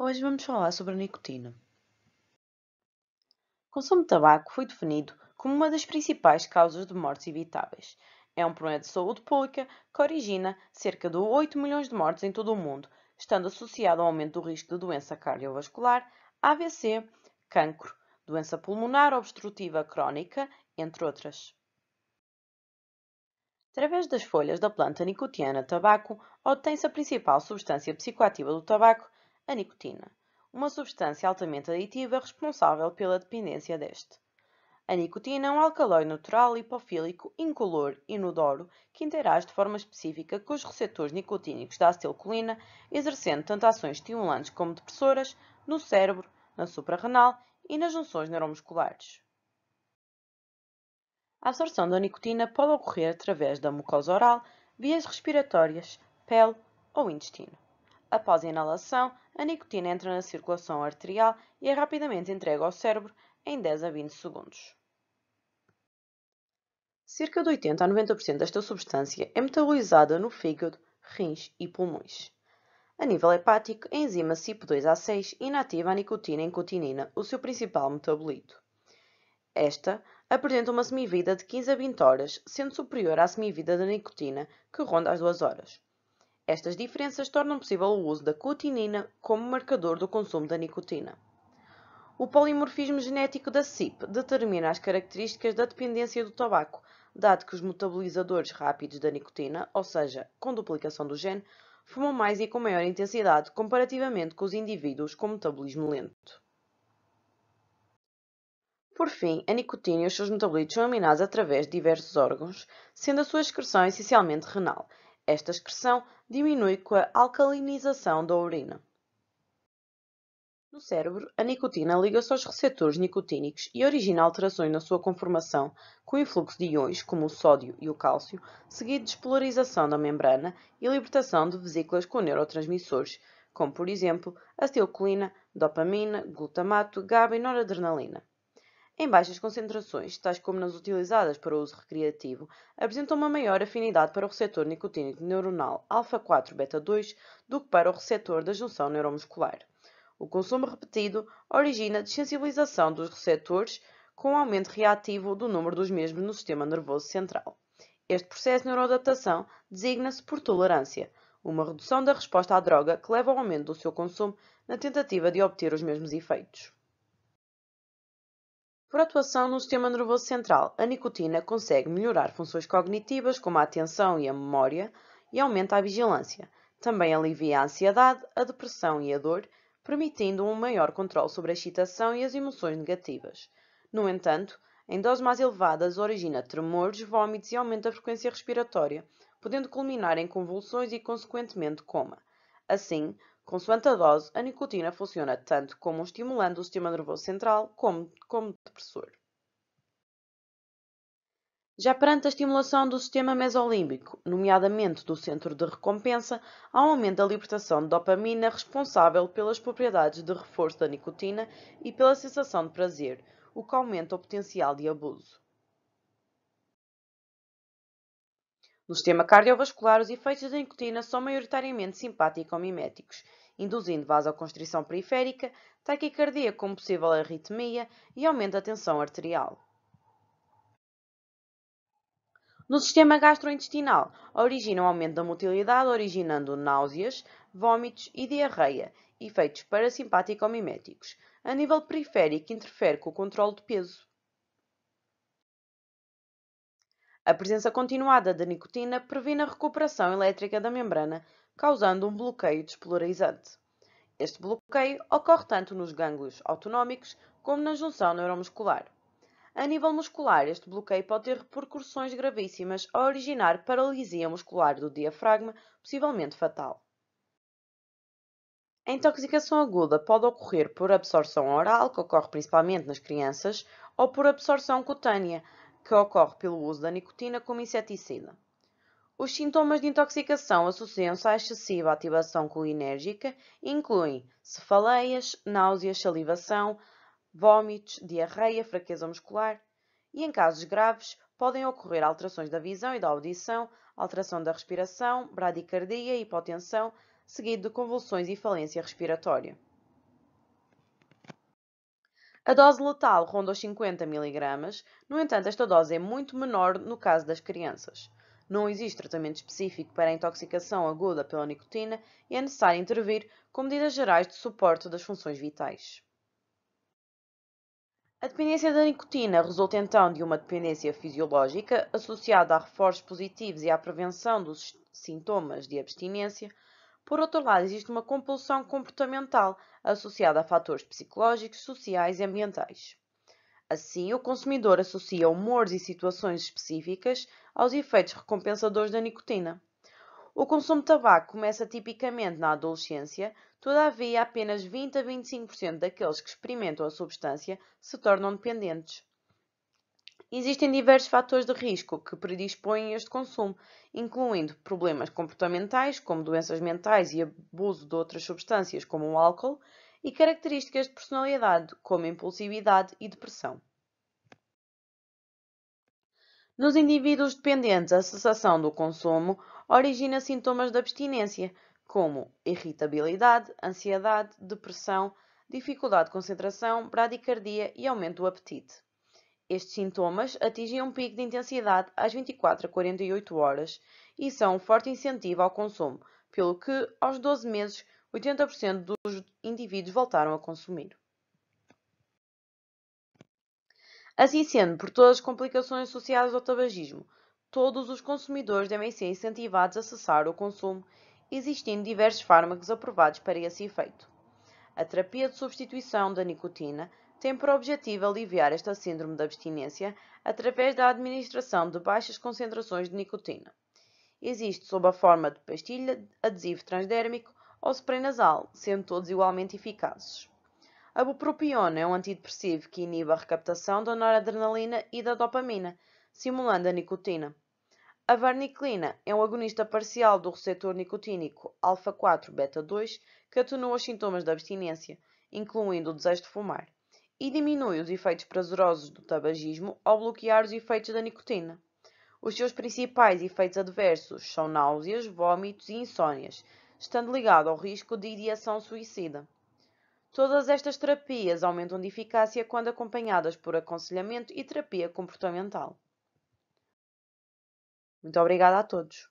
Hoje vamos falar sobre a nicotina. O consumo de tabaco foi definido como uma das principais causas de mortes evitáveis. É um problema de saúde pública que origina cerca de 8 milhões de mortes em todo o mundo, estando associado ao aumento do risco de doença cardiovascular, AVC, cancro, doença pulmonar obstrutiva crónica, entre outras. Através das folhas da planta nicotiana tabaco, obtém-se a principal substância psicoativa do tabaco a nicotina, uma substância altamente aditiva responsável pela dependência deste. A nicotina é um alcaloide natural hipofílico, incolor, inodoro, que interage de forma específica com os receptores nicotínicos da acetilcolina, exercendo tanto ações estimulantes como depressoras no cérebro, na suprarrenal e nas junções neuromusculares. A absorção da nicotina pode ocorrer através da mucosa oral, vias respiratórias, pele ou intestino. Após a inalação, a nicotina entra na circulação arterial e é rapidamente entregue ao cérebro em 10 a 20 segundos. Cerca de 80 a 90% desta substância é metabolizada no fígado, rins e pulmões. A nível hepático, a enzima CYP2A6 inativa a nicotina em cotinina, o seu principal metabolito. Esta apresenta uma semivida de 15 a 20 horas, sendo superior à semivida da nicotina, que ronda as 2 horas. Estas diferenças tornam possível o uso da cutinina como marcador do consumo da nicotina. O polimorfismo genético da CIP determina as características da dependência do tabaco, dado que os metabolizadores rápidos da nicotina, ou seja, com duplicação do gene, fumam mais e com maior intensidade comparativamente com os indivíduos com metabolismo lento. Por fim, a nicotina e os seus metabolitos são eliminados através de diversos órgãos, sendo a sua excreção essencialmente renal, esta expressão diminui com a alcalinização da urina. No cérebro, a nicotina liga-se aos receptores nicotínicos e origina alterações na sua conformação, com influxo de íons como o sódio e o cálcio, seguido de despolarização da membrana e libertação de vesículas com neurotransmissores, como por exemplo acetilcolina, dopamina, glutamato, GABA e noradrenalina. Em baixas concentrações, tais como nas utilizadas para uso recreativo, apresentam uma maior afinidade para o receptor nicotínico neuronal alfa-4-beta-2 do que para o receptor da junção neuromuscular. O consumo repetido origina desensibilização dos receptores com aumento reativo do número dos mesmos no sistema nervoso central. Este processo de neuroadaptação designa-se por tolerância, uma redução da resposta à droga que leva ao aumento do seu consumo na tentativa de obter os mesmos efeitos. Por atuação no sistema nervoso central, a nicotina consegue melhorar funções cognitivas como a atenção e a memória e aumenta a vigilância. Também alivia a ansiedade, a depressão e a dor, permitindo um maior controle sobre a excitação e as emoções negativas. No entanto, em doses mais elevadas origina tremores, vômitos e aumenta a frequência respiratória, podendo culminar em convulsões e, consequentemente, coma. Assim, Consoante a dose, a nicotina funciona tanto como estimulando o sistema nervoso central como como depressor. Já perante a estimulação do sistema mesolímbico, nomeadamente do centro de recompensa, há um aumento da libertação de dopamina responsável pelas propriedades de reforço da nicotina e pela sensação de prazer, o que aumenta o potencial de abuso. No sistema cardiovascular, os efeitos da nicotina são maioritariamente simpático-miméticos, induzindo vasoconstrição periférica, taquicardia com possível arritmia e aumento da tensão arterial. No sistema gastrointestinal, origina um aumento da motilidade, originando náuseas, vômitos e diarreia, efeitos parasimpático-miméticos. A nível periférico, interfere com o controle de peso. A presença continuada de nicotina previne a recuperação elétrica da membrana, causando um bloqueio despolarizante. Este bloqueio ocorre tanto nos gânglios autonómicos como na junção neuromuscular. A nível muscular, este bloqueio pode ter repercussões gravíssimas a originar paralisia muscular do diafragma, possivelmente fatal. A intoxicação aguda pode ocorrer por absorção oral, que ocorre principalmente nas crianças, ou por absorção cutânea, que ocorre pelo uso da nicotina como inseticida. Os sintomas de intoxicação associam-se à excessiva ativação colinérgica e incluem cefaleias, náuseas, salivação, vômitos, diarreia, fraqueza muscular e, em casos graves, podem ocorrer alterações da visão e da audição, alteração da respiração, bradicardia, hipotensão, seguido de convulsões e falência respiratória. A dose letal ronda os 50 mg, no entanto, esta dose é muito menor no caso das crianças. Não existe tratamento específico para a intoxicação aguda pela nicotina e é necessário intervir com medidas gerais de suporte das funções vitais. A dependência da nicotina resulta então de uma dependência fisiológica associada a reforços positivos e à prevenção dos sintomas de abstinência. Por outro lado, existe uma compulsão comportamental associada a fatores psicológicos, sociais e ambientais. Assim, o consumidor associa humores e situações específicas aos efeitos recompensadores da nicotina. O consumo de tabaco começa tipicamente na adolescência, todavia apenas 20 a 25% daqueles que experimentam a substância se tornam dependentes. Existem diversos fatores de risco que predispõem este consumo, incluindo problemas comportamentais, como doenças mentais e abuso de outras substâncias, como o álcool, e características de personalidade, como impulsividade e depressão. Nos indivíduos dependentes, a cessação do consumo origina sintomas de abstinência, como irritabilidade, ansiedade, depressão, dificuldade de concentração, bradicardia e aumento do apetite. Estes sintomas atingem um pico de intensidade às 24 a 48 horas e são um forte incentivo ao consumo, pelo que, aos 12 meses, 80% dos indivíduos voltaram a consumir. Assim sendo, por todas as complicações associadas ao tabagismo, todos os consumidores devem ser incentivados a cessar o consumo, existindo diversos fármacos aprovados para esse efeito. A terapia de substituição da nicotina tem por objetivo aliviar esta síndrome da abstinência através da administração de baixas concentrações de nicotina. Existe sob a forma de pastilha, adesivo transdérmico ou spray nasal, sendo todos igualmente eficazes. A bupropiona é um antidepressivo que inibe a recaptação da noradrenalina e da dopamina, simulando a nicotina. A varniclina é um agonista parcial do receptor nicotínico alfa-4-beta-2 que atenua os sintomas da abstinência, incluindo o desejo de fumar e diminui os efeitos prazerosos do tabagismo ao bloquear os efeitos da nicotina. Os seus principais efeitos adversos são náuseas, vômitos e insónias, estando ligado ao risco de ideação suicida. Todas estas terapias aumentam de eficácia quando acompanhadas por aconselhamento e terapia comportamental. Muito obrigada a todos.